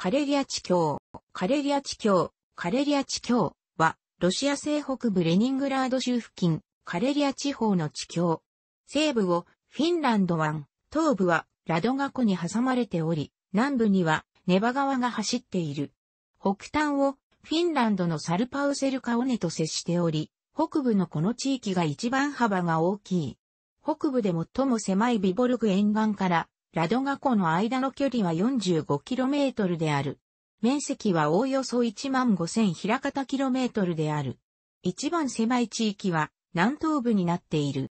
カレリア地峡、カレリア地峡、カレリア地峡は、ロシア西北部レニングラード州付近、カレリア地方の地峡。西部をフィンランド湾、東部はラドガ湖に挟まれており、南部にはネバ川が走っている。北端をフィンランドのサルパウセルカオネと接しており、北部のこの地域が一番幅が大きい。北部で最も狭いビボルグ沿岸からラドガ湖の間の距離は 45km である。面積はおおよそ1万5000平方 km である。一番狭い地域は南東部になっている。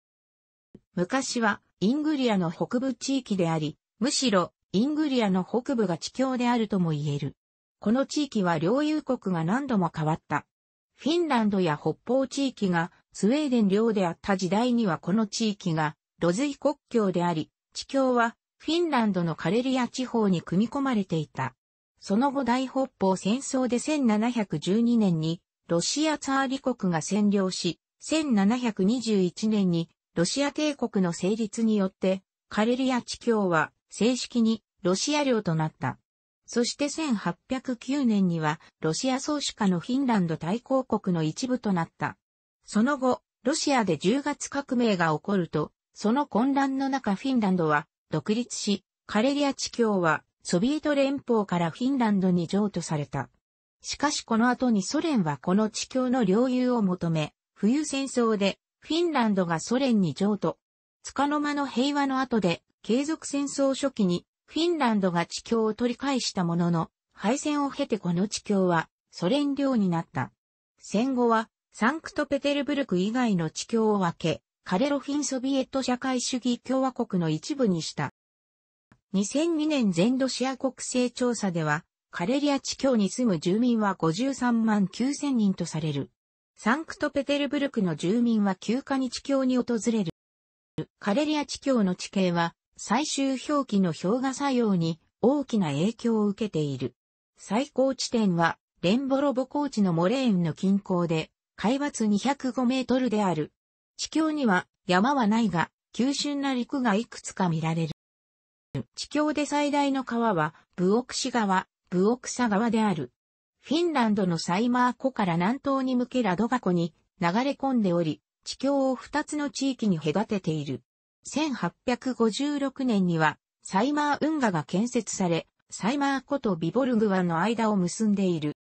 昔はイングリアの北部地域であり、むしろイングリアの北部が地境であるとも言える。この地域は領有国が何度も変わった。フィンランドや北方地域がスウェーデン領であった時代にはこの地域がロズイ国境であり、地境はフィンランドのカレリア地方に組み込まれていた。その後大北方戦争で1712年にロシアツァーリ国が占領し、1721年にロシア帝国の成立によってカレリア地境は正式にロシア領となった。そして1809年にはロシア総主下のフィンランド大公国の一部となった。その後、ロシアで10月革命が起こると、その混乱の中フィンランドは独立し、カレリア地境はソビエト連邦からフィンランドに譲渡された。しかしこの後にソ連はこの地境の領有を求め、冬戦争でフィンランドがソ連に譲渡。つかの間の平和の後で継続戦争初期にフィンランドが地境を取り返したものの、敗戦を経てこの地境はソ連領になった。戦後はサンクトペテルブルク以外の地境を分け、カレロフィンソビエト社会主義共和国の一部にした。2002年全ロシア国勢調査では、カレリア地境に住む住民は53万9000人とされる。サンクトペテルブルクの住民は休暇に地境に訪れる。カレリア地境の地形は、最終表記の氷河作用に大きな影響を受けている。最高地点は、レンボロボ高地のモレーンの近郊で、海抜205メートルである。地境には山はないが、急峻な陸がいくつか見られる。地境で最大の川は、ブオクシ川、ブオクサ川である。フィンランドのサイマー湖から南東に向けラドガ湖に流れ込んでおり、地境を2つの地域に隔てている。1856年には、サイマー運河が建設され、サイマー湖とビボルグ湾の間を結んでいる。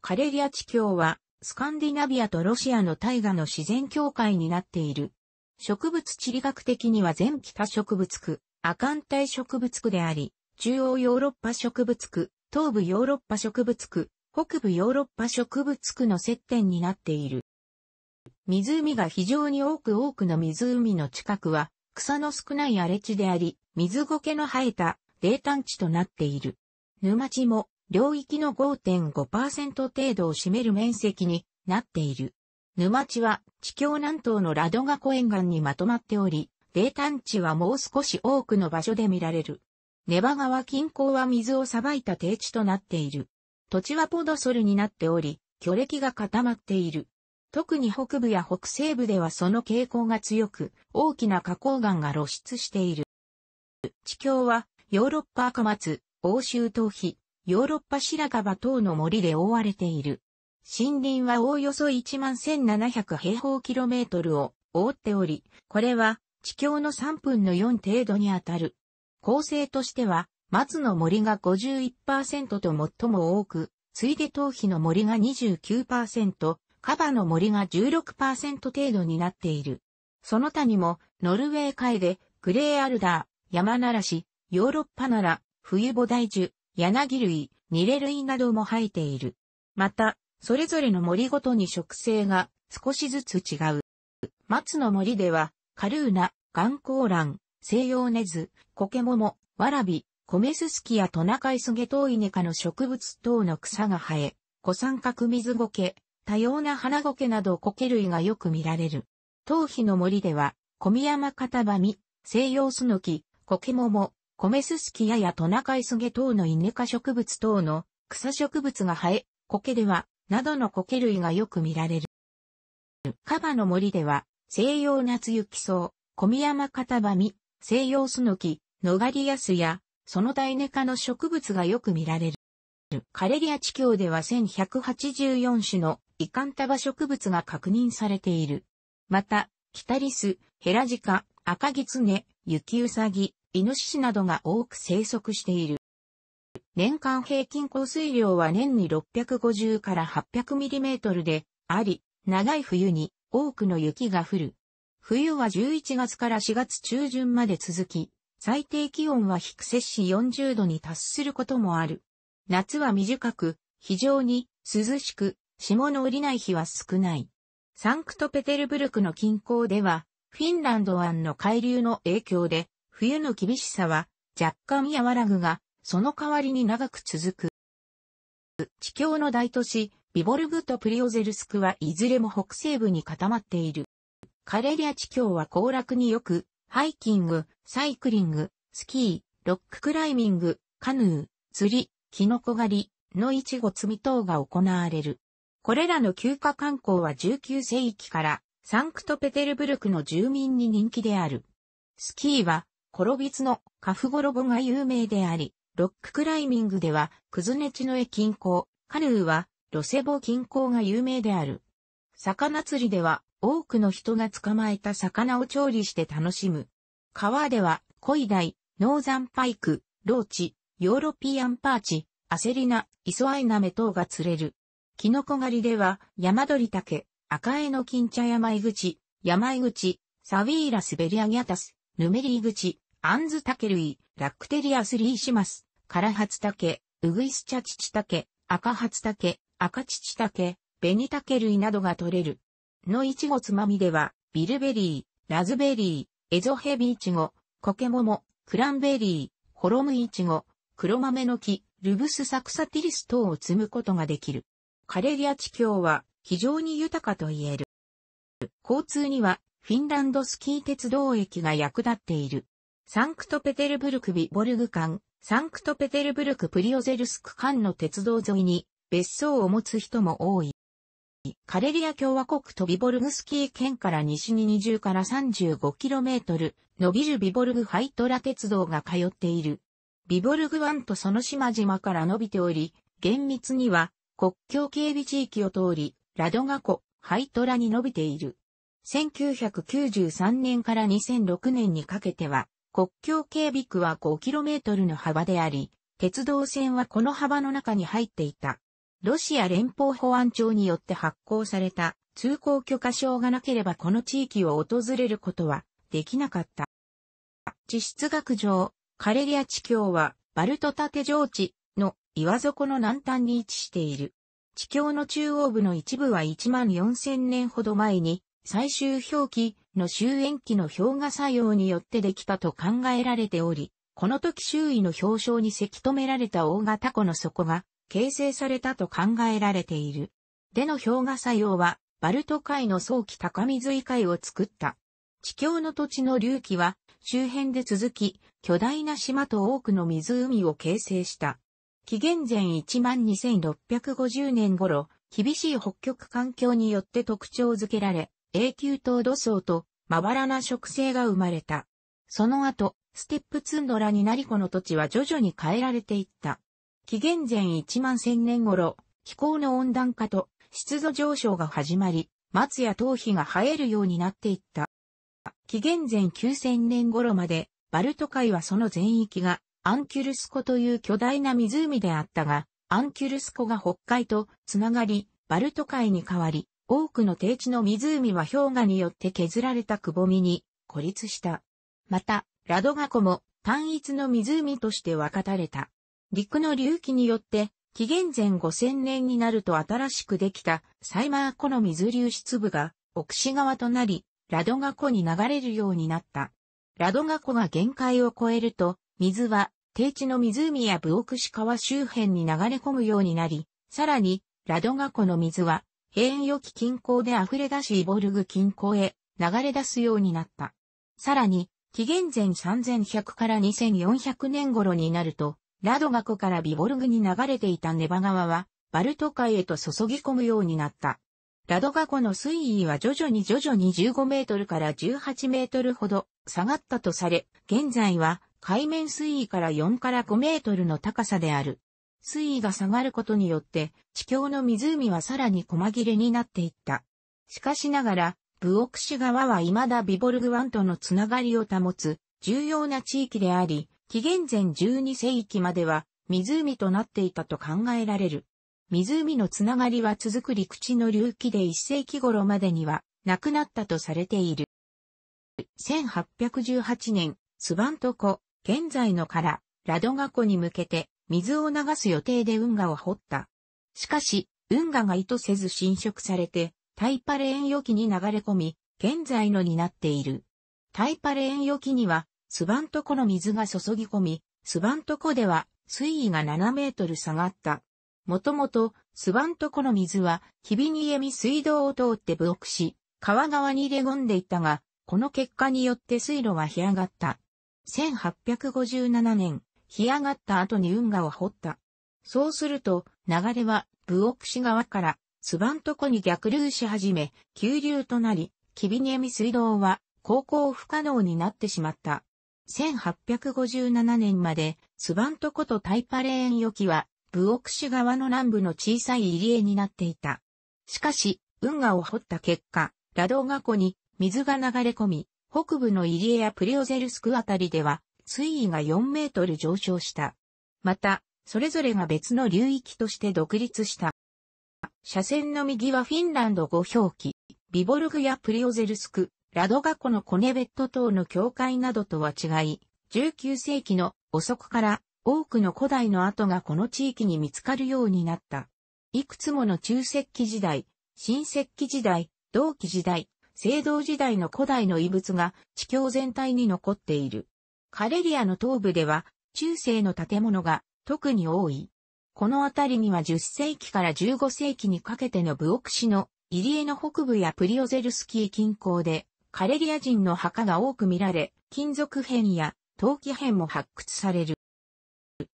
カレリア地峡は、スカンディナビアとロシアの大河の自然境界になっている。植物地理学的には全北植物区、亜寒帯植物区であり、中央ヨーロッパ植物区、東部ヨーロッパ植物区、北部ヨーロッパ植物区の接点になっている。湖が非常に多く多くの湖の近くは、草の少ない荒れ地であり、水苔の生えた冷淡地となっている。沼地も領域の5.5%程度を占める面積になっている。沼地は地境南東のラドガ湖沿岸にまとまっており、泥炭地はもう少し多くの場所で見られる。ネバ川近郊は水をさばいた低地となっている。土地はポドソルになっており、巨歴が固まっている。特に北部や北西部ではその傾向が強く、大きな花崗岩が露出している。地境は、ヨーロッパ赤松、欧州東皮、ヨーロッパ白樺等の森で覆われている。森林はおおよそ11,700平方キロメートルを覆っており、これは地境の3分の4程度にあたる。構成としては、松の森が51%と最も多く、ついで頭皮の森が29%、カバの森が16%程度になっている。その他にも、ノルウェー海で、グレーアルダー、山ならし、ヨーロッパなら、冬ボダイジュ、柳類、ニレ類なども生えている。また、それぞれの森ごとに植生が少しずつ違う。松の森では、カルーナ、ガンコウラン、西洋ネズ、コケモモ、ワラビ、コメススキやトナカイスゲトウイネ科の植物等の草が生え、古三角水ゴケ、多様な花ゴケなどコケ類がよく見られる。頭皮の森では、小宮山カタバミ、西洋スノキ、コケモモ、米すすきややトナカイスゲ等のイネ科植物等の草植物が生え、苔では、などの苔類がよく見られる。カバの森では、西洋夏雪草、小宮山片ばみ、西洋スノキ、ノガリヤスや、その大ネ科の植物がよく見られる。カレリア地境では1184種のイカンタバ植物が確認されている。また、キタリス、ヘラジカ、赤ギツネ、ユキウサギ、イノシシなどが多く生息している。年間平均降水量は年に650から800ミリメートルであり、長い冬に多くの雪が降る。冬は11月から4月中旬まで続き、最低気温は低摂氏40度に達することもある。夏は短く、非常に涼しく、霜の降りない日は少ない。サンクトペテルブルクの近郊では、フィンランド湾の海流の影響で冬の厳しさは若干和らぐが、その代わりに長く続く。地境の大都市、ビボルグとプリオゼルスクはいずれも北西部に固まっている。カレリア地境は行楽によく、ハイキング、サイクリング、スキー、ロッククライミング、カヌー、釣り、キノコ狩りのイチゴ摘み等が行われる。これらの休暇観光は19世紀からサンクトペテルブルクの住民に人気である。スキーはコロビツのカフゴロボが有名であり、ロッククライミングでは、クズネチノエ近郊、カヌーは、ロセボ近郊が有名である。魚釣りでは、多くの人が捕まえた魚を調理して楽しむ。川では、コイダイ、ノーザンパイク、ローチ、ヨーロピアンパーチ、アセリナ、イソアイナメ等が釣れる。キノコ狩りでは、ヤマドリタケ、赤江の金茶山井口、山井口、サウィーラスベリアギャタス、ヌメリー口、アンズタケ類、ラクテリアスリーシマス、カラハツタケ、ウグイスチャチチタケ、アカハツタケ、アカチチタケ、ベニタケ類などが取れる。のイチゴつまみでは、ビルベリー、ラズベリー、エゾヘビイチゴ、コケモモ、クランベリー、ホロムイチゴ、黒豆の木、ルブスサクサティリス等を摘むことができる。カレリア地境は非常に豊かと言える。交通にはフィンランドスキー鉄道駅が役立っている。サンクトペテルブルクビボルグ間、サンクトペテルブルクプリオゼルスク間の鉄道沿いに別荘を持つ人も多い。カレリア共和国とビボルグスキー県から西に20から 35km 伸びるビボルグハイトラ鉄道が通っている。ビボルグ湾とその島々から伸びており、厳密には国境警備地域を通り、ラドガ湖、ハイトラに伸びている。1993年から2006年にかけては、国境警備区は 5km の幅であり、鉄道線はこの幅の中に入っていた。ロシア連邦保安庁によって発行された通行許可証がなければこの地域を訪れることはできなかった。地質学上、カレリア地境はバルト縦上地の岩底の南端に位置している。地境の中央部の一部は1万4000年ほど前に最終表記の終焉期の氷河作用によってできたと考えられており、この時周囲の氷床にせき止められた大型湖の底が形成されたと考えられている。での氷河作用は、バルト海の早期高水位海を作った。地境の土地の隆起は、周辺で続き、巨大な島と多くの湖を形成した。紀元前12650年頃、厳しい北極環境によって特徴づけられ、永久凍土層とまばらな植生が生まれた。その後、ステップツンドラになりこの土地は徐々に変えられていった。紀元前1万1000年頃、気候の温暖化と湿度上昇が始まり、松や頭皮が生えるようになっていった。紀元前9000年頃まで、バルト海はその全域がアンキュルス湖という巨大な湖であったが、アンキュルス湖が北海とつながり、バルト海に変わり、多くの低地の湖は氷河によって削られたくぼみに孤立した。また、ラドガ湖も単一の湖として分かたれた。陸の隆起によって、紀元前5000年になると新しくできたサイマー湖の水流出部が奥志川となり、ラドガ湖に流れるようになった。ラドガ湖が限界を超えると、水は低地の湖やブオクシ川周辺に流れ込むようになり、さらに、ラドガ湖の水は平ーン期近郊で溢れ出しイボルグ近郊へ流れ出すようになった。さらに、紀元前3100から2400年頃になると、ラドガ湖からビボルグに流れていたネバ川は、バルト海へと注ぎ込むようになった。ラドガ湖の水位は徐々に徐々に15メートルから18メートルほど下がったとされ、現在は海面水位から4から5メートルの高さである。水位が下がることによって、地境の湖はさらに細切れになっていった。しかしながら、ブオクシ川は未だビボルグ湾とのつながりを保つ重要な地域であり、紀元前12世紀までは湖となっていたと考えられる。湖のつながりは続く陸地の流域で1世紀頃までにはなくなったとされている。1818年、スバント湖、現在のから、ラドガ湖に向けて水を流す予定で運河を掘った。しかし、運河が意図せず侵食されて、タイパレーン予期に流れ込み、現在のになっている。タイパレーン予期には、スバント湖の水が注ぎ込み、スバント湖では水位が7メートル下がった。もともと、スバント湖の水は、ヒビニエミ水道を通ってブロックし、川側に入れ込んでいたが、この結果によって水路が干上がった。1857年、干上がった後に運河を掘った。そうすると、流れは、ブオクシ川から、スバントコに逆流し始め、急流となり、キビニエミ水道は、航行不可能になってしまった。1857年まで、スバントコとタイパレーン沖は、ブオクシ川の南部の小さい入り江になっていた。しかし、運河を掘った結果、ラドーガ湖に水が流れ込み、北部の入り江やプリオゼルスクあたりでは、水位が4メートル上昇した。また、それぞれが別の流域として独立した。斜線の右はフィンランド語表記、ビボルグやプリオゼルスク、ラドガ湖のコネベット島の境界などとは違い、19世紀の遅くから多くの古代の跡がこの地域に見つかるようになった。いくつもの中石器時代、新石器時代、同期時代、青銅時代の古代の遺物が地境全体に残っている。カレリアの東部では中世の建物が特に多い。この辺りには10世紀から15世紀にかけてのブオクシの入江の北部やプリオゼルスキー近郊でカレリア人の墓が多く見られ、金属片や陶器片も発掘される。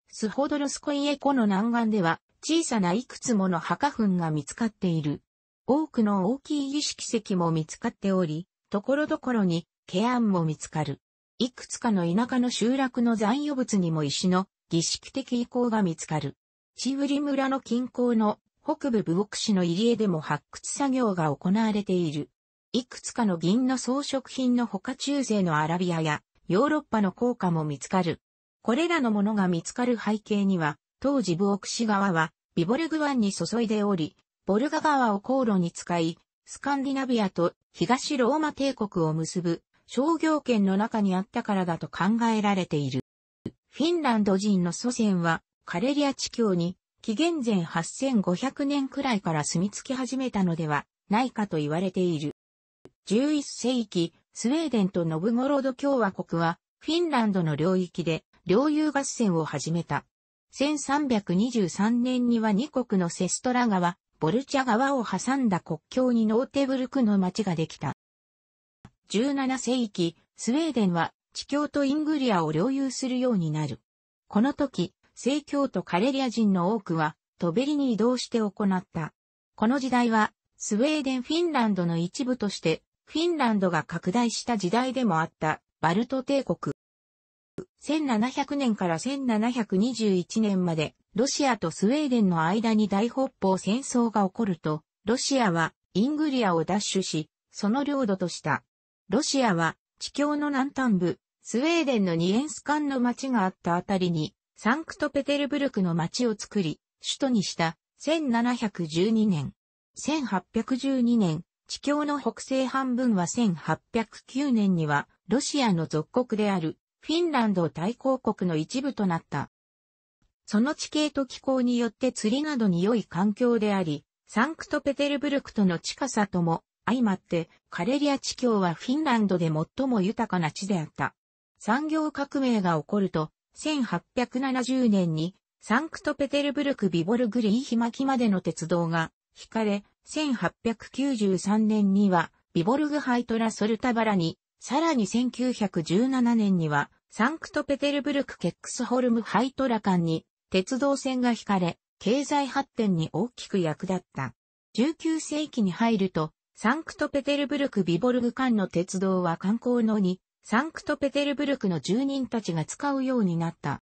スホドルスコイエ湖の南岸では小さないくつもの墓墳が見つかっている。多くの大きい儀式石も見つかっており、ところどころにケアンも見つかる。いくつかの田舎の集落の残余物にも石の儀式的遺構が見つかる。チウリ村の近郊の北部部国市の入江でも発掘作業が行われている。いくつかの銀の装飾品の他中世のアラビアやヨーロッパの硬貨も見つかる。これらのものが見つかる背景には、当時部国市側はビボルグ湾に注いでおり、ボルガ川を航路に使い、スカンディナビアと東ローマ帝国を結ぶ商業圏の中にあったからだと考えられている。フィンランド人の祖先はカレリア地境に紀元前8500年くらいから住み着き始めたのではないかと言われている。11世紀、スウェーデンとノブゴロド共和国はフィンランドの領域で領有合戦を始めた。1323年には2国のセストラ川、ボルチャ川を挟んだ国境にノーテブルクの町ができた。17世紀、スウェーデンは地教とイングリアを領有するようになる。この時、聖教とカレリア人の多くは、トベリに移動して行った。この時代は、スウェーデン・フィンランドの一部として、フィンランドが拡大した時代でもあった、バルト帝国。1700年から1721年まで、ロシアとスウェーデンの間に大北方戦争が起こると、ロシアはイングリアを奪取し、その領土とした。ロシアは地境の南端部、スウェーデンのニエンス間の町があったあたりに、サンクトペテルブルクの町を作り、首都にした1712年。1812年、地境の北西半分は1809年には、ロシアの属国である、フィンランド大公国の一部となった。その地形と気候によって釣りなどに良い環境であり、サンクトペテルブルクとの近さとも、相まって、カレリア地境はフィンランドで最も豊かな地であった。産業革命が起こると、1870年にサンクトペテルブルク・ビボルグリーヒマキまでの鉄道が引かれ、1893年にはビボルグハイトラ・ソルタバラに、さらに1917年にはサンクトペテルブルク・ケックスホルム・ハイトラ間に鉄道線が引かれ、経済発展に大きく役立った。19世紀に入ると、サンクトペテルブルク・ビボルグ間の鉄道は観光のに、サンクトペテルブルクの住人たちが使うようになった。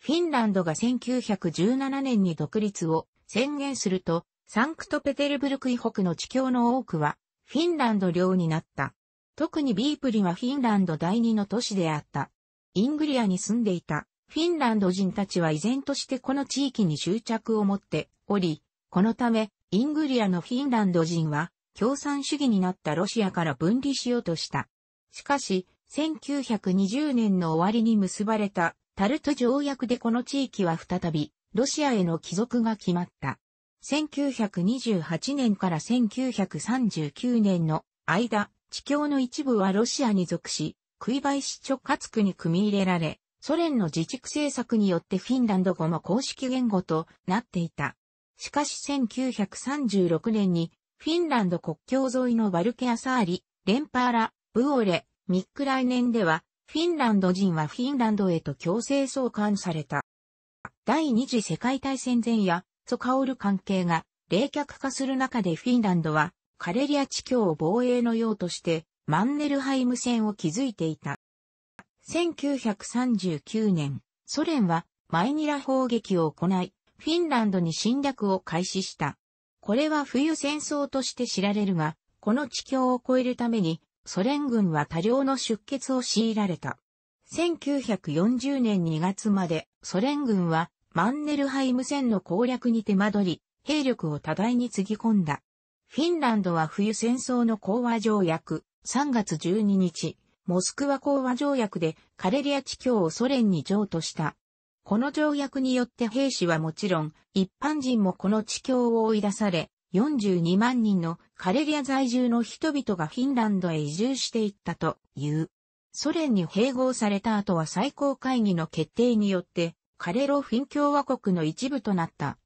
フィンランドが1917年に独立を宣言すると、サンクトペテルブルク以北の地境の多くは、フィンランド領になった。特にビープリはフィンランド第二の都市であった。イングリアに住んでいた、フィンランド人たちは依然としてこの地域に執着を持っており、このため、イングリアのフィンランド人は、共産主義になったロシアから分離しようとした。しかし、1920年の終わりに結ばれたタルト条約でこの地域は再びロシアへの帰属が決まった。1928年から1939年の間、地境の一部はロシアに属し、クイバイ市直轄区に組み入れられ、ソ連の自治区政策によってフィンランド語も公式言語となっていた。しかし1936年にフィンランド国境沿いのバルケアサーリ、レンパーラ、ブオレ、ミック来年では、フィンランド人はフィンランドへと強制送還された。第二次世界大戦前や、ソカオル関係が冷却化する中でフィンランドは、カレリア地境を防衛の用として、マンネルハイム戦を築いていた。1939年、ソ連はマイニラ砲撃を行い、フィンランドに侵略を開始した。これは冬戦争として知られるが、この地境を越えるために、ソ連軍は多量の出血を強いられた。1940年2月まで、ソ連軍は、マンネルハイム戦の攻略に手間取り、兵力を多大につぎ込んだ。フィンランドは冬戦争の講和条約、3月12日、モスクワ講和条約でカレリア地境をソ連に譲渡した。この条約によって兵士はもちろん、一般人もこの地境を追い出され、42万人のカレリア在住の人々がフィンランドへ移住していったという。ソ連に併合された後は最高会議の決定によって、カレロフィン共和国の一部となった。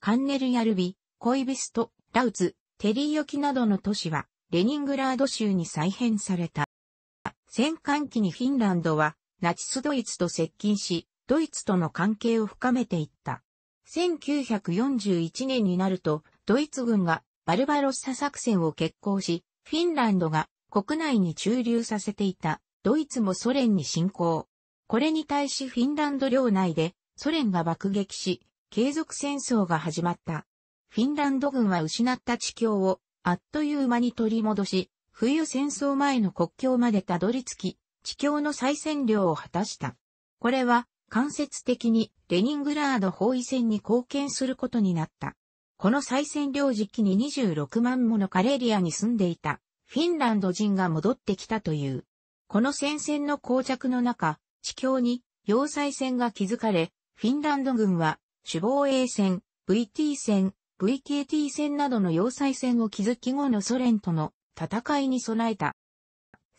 カンネルヤルビ、コイビスト、ラウツ、テリーヨキなどの都市は、レニングラード州に再編された。戦艦機にフィンランドは、ナチスドイツと接近し、ドイツとの関係を深めていった。1941年になると、ドイツ軍がバルバロッサ作戦を決行し、フィンランドが国内に駐留させていたドイツもソ連に侵攻。これに対しフィンランド領内でソ連が爆撃し、継続戦争が始まった。フィンランド軍は失った地境をあっという間に取り戻し、冬戦争前の国境までたどり着き、地境の再占領を果たした。これは間接的にレニングラード包囲戦に貢献することになった。この再占領時期に26万ものカレリアに住んでいたフィンランド人が戻ってきたという。この戦線の膠着の中、地境に要塞戦が築かれ、フィンランド軍は主防衛戦、VT 戦、VKT 戦などの要塞戦を築き後のソ連との戦いに備えた。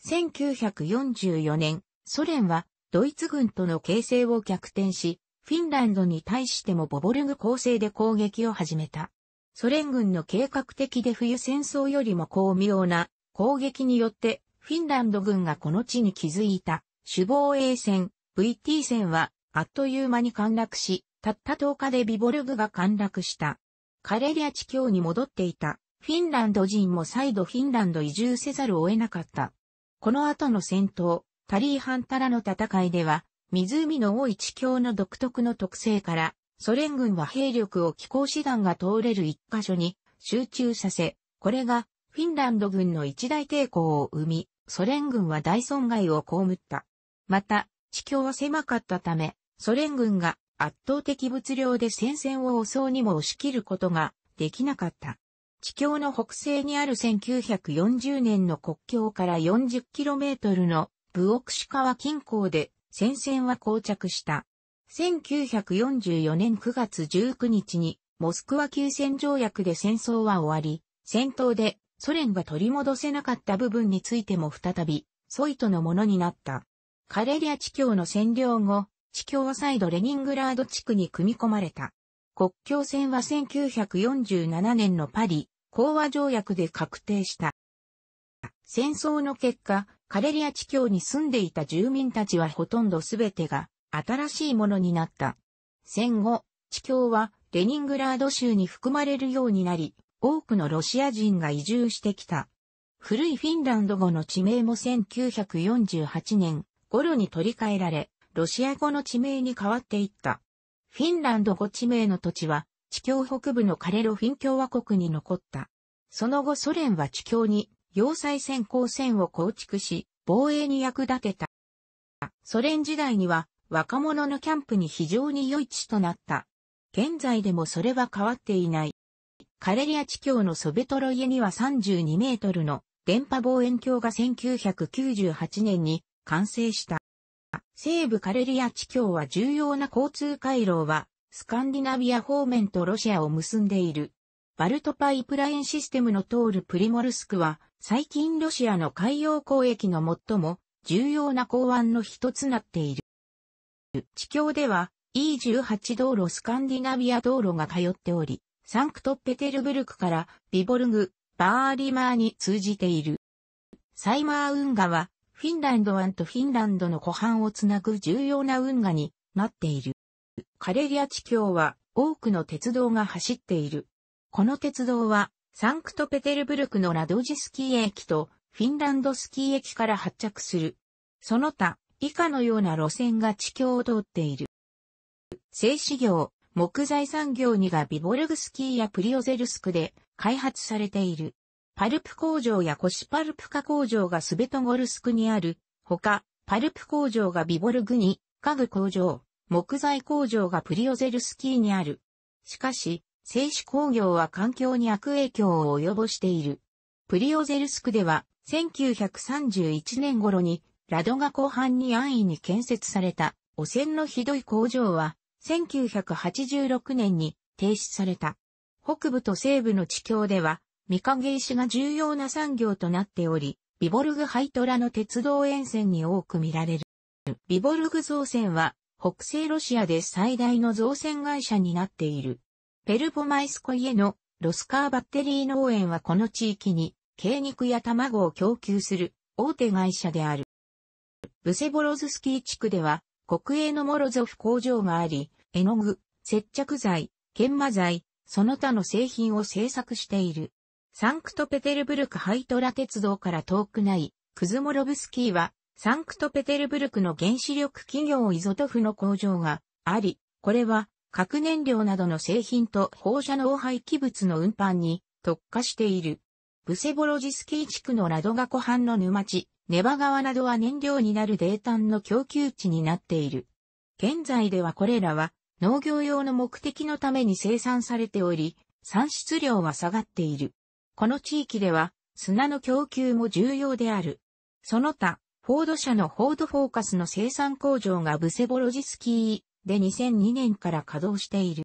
1944年、ソ連はドイツ軍との形勢を逆転し、フィンランドに対してもボボルグ攻勢で攻撃を始めた。ソ連軍の計画的で冬戦争よりも巧妙な攻撃によってフィンランド軍がこの地に築いた主防衛戦、VT 戦はあっという間に陥落し、たった10日でビボルグが陥落した。カレリア地境に戻っていたフィンランド人も再度フィンランド移住せざるを得なかった。この後の戦闘、カリーハンタラの戦いでは、湖の多い地境の独特の特性から、ソ連軍は兵力を気候師団が通れる一箇所に集中させ、これがフィンランド軍の一大抵抗を生み、ソ連軍は大損害を被った。また、地境は狭かったため、ソ連軍が圧倒的物量で戦線を襲うにも押し切ることができなかった。地境の北西にある1940年の国境から 40km のブオクシ川近郊で戦線は膠着した。1944年9月19日にモスクワ休戦条約で戦争は終わり、戦闘でソ連が取り戻せなかった部分についても再び、ソイトのものになった。カレリア地境の占領後、地境は再度レニングラード地区に組み込まれた。国境線は1947年のパリ、講和条約で確定した。戦争の結果、カレリア地境に住んでいた住民たちはほとんどすべてが新しいものになった。戦後、地境はレニングラード州に含まれるようになり、多くのロシア人が移住してきた。古いフィンランド語の地名も1948年頃に取り替えられ、ロシア語の地名に変わっていった。フィンランド語地名の土地は、地境北部のカレロフィン共和国に残った。その後ソ連は地境に要塞線攻線を構築し、防衛に役立てた。ソ連時代には若者のキャンプに非常に良い地となった。現在でもそれは変わっていない。カレリア地境のソベトロイエには32メートルの電波望遠鏡が1998年に完成した。西部カレリア地境は重要な交通回廊はスカンディナビア方面とロシアを結んでいる。バルトパイプラインシステムの通るプリモルスクは最近ロシアの海洋交易の最も重要な港湾の一つなっている。地境では E18 道路スカンディナビア道路が通っており、サンクトペテルブルクからビボルグ、バーリマーに通じている。サイマー運河はフィンランド湾とフィンランドの湖畔をつなぐ重要な運河になっている。カレリア地境は多くの鉄道が走っている。この鉄道はサンクトペテルブルクのラドジスキー駅とフィンランドスキー駅から発着する。その他、以下のような路線が地境を通っている。製紙業、木材産業にがビボルグスキーやプリオゼルスクで開発されている。パルプ工場やコシパルプ化工場がスベトゴルスクにある。ほか、パルプ工場がビボルグに、家具工場、木材工場がプリオゼルスキーにある。しかし、製紙工業は環境に悪影響を及ぼしている。プリオゼルスクでは1931年頃にラドガ後半に安易に建設された汚染のひどい工場は1986年に停止された。北部と西部の地境では三影石が重要な産業となっており、ビボルグハイトラの鉄道沿線に多く見られる。ビボルグ造船は北西ロシアで最大の造船会社になっている。ペルボマイスコイエのロスカーバッテリー農園はこの地域に、鶏肉や卵を供給する大手会社である。ブセボロズスキー地区では、国営のモロゾフ工場があり、絵の具、接着剤、研磨剤、その他の製品を製作している。サンクトペテルブルクハイトラ鉄道から遠くない、クズモロブスキーは、サンクトペテルブルクの原子力企業イゾトフの工場があり、これは核燃料などの製品と放射能廃棄物の運搬に特化している。ブセボロジスキー地区のラドガ湖畔の沼地、ネバ川などは燃料になる泥炭の供給地になっている。現在ではこれらは農業用の目的のために生産されており、産出量は下がっている。この地域では砂の供給も重要である。その他、フォード社のフォードフォーカスの生産工場がブセボロジスキーで2002年から稼働している。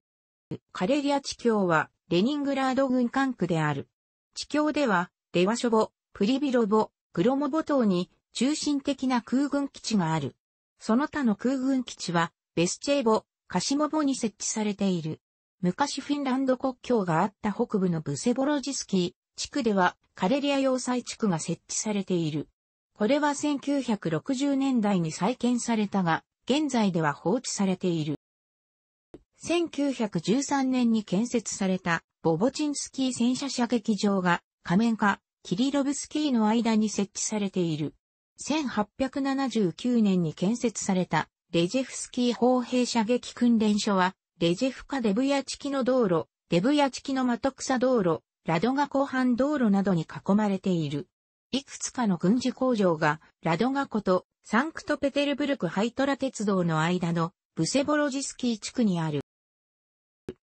カレリア地境はレニングラード軍管区である。地境では、レワショボ、プリビロボ、クロモボ島に中心的な空軍基地がある。その他の空軍基地は、ベスチェーボ、カシモボに設置されている。昔フィンランド国境があった北部のブセボロジスキー地区ではカレリア要塞地区が設置されている。これは1960年代に再建されたが、現在では放置されている。1913年に建設されたボボチンスキー戦車射撃場が仮面化、キリロブスキーの間に設置されている。1879年に建設されたレジェフスキー砲兵射撃訓練所は、レジェフカデブヤチキの道路、デブヤチキのマトクサ道路、ラドガ湖畔道路などに囲まれている。いくつかの軍事工場が、ラドガ湖とサンクトペテルブルクハイトラ鉄道の間のブセボロジスキー地区にある。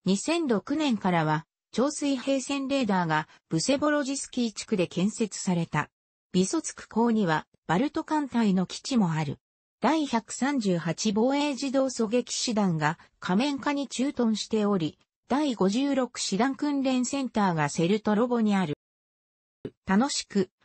2006年からは、潮水平線レーダーがブセボロジスキー地区で建設された。ビソツク港にはバルト艦隊の基地もある。第138防衛自動狙撃師団が仮面化に駐屯しており、第56師団訓練センターがセルトロボにある。楽しく